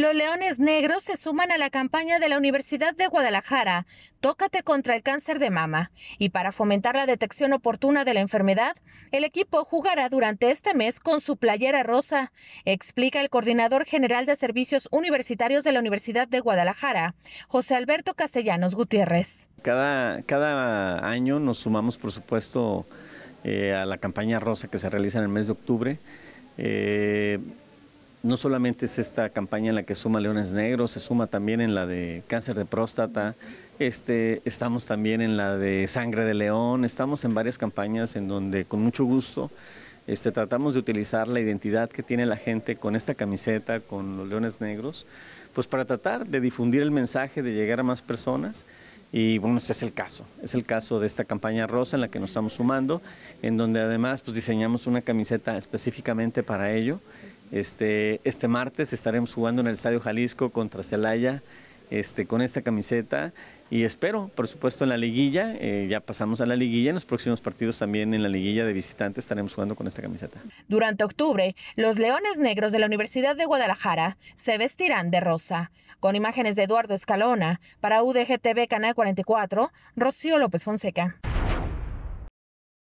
Los Leones Negros se suman a la campaña de la Universidad de Guadalajara, Tócate contra el cáncer de mama. Y para fomentar la detección oportuna de la enfermedad, el equipo jugará durante este mes con su playera rosa, explica el coordinador general de servicios universitarios de la Universidad de Guadalajara, José Alberto Castellanos Gutiérrez. Cada, cada año nos sumamos, por supuesto, eh, a la campaña rosa que se realiza en el mes de octubre. Eh, no solamente es esta campaña en la que suma Leones Negros, se suma también en la de cáncer de próstata, este, estamos también en la de sangre de león, estamos en varias campañas en donde con mucho gusto este, tratamos de utilizar la identidad que tiene la gente con esta camiseta, con los Leones Negros, pues para tratar de difundir el mensaje, de llegar a más personas. Y bueno, ese es el caso, es el caso de esta campaña rosa en la que nos estamos sumando, en donde además pues diseñamos una camiseta específicamente para ello, este, este martes estaremos jugando en el Estadio Jalisco contra Celaya este, con esta camiseta y espero, por supuesto, en la liguilla, eh, ya pasamos a la liguilla, en los próximos partidos también en la liguilla de visitantes estaremos jugando con esta camiseta. Durante octubre, los Leones Negros de la Universidad de Guadalajara se vestirán de rosa. Con imágenes de Eduardo Escalona, para UDGTV Canal 44, Rocío López Fonseca.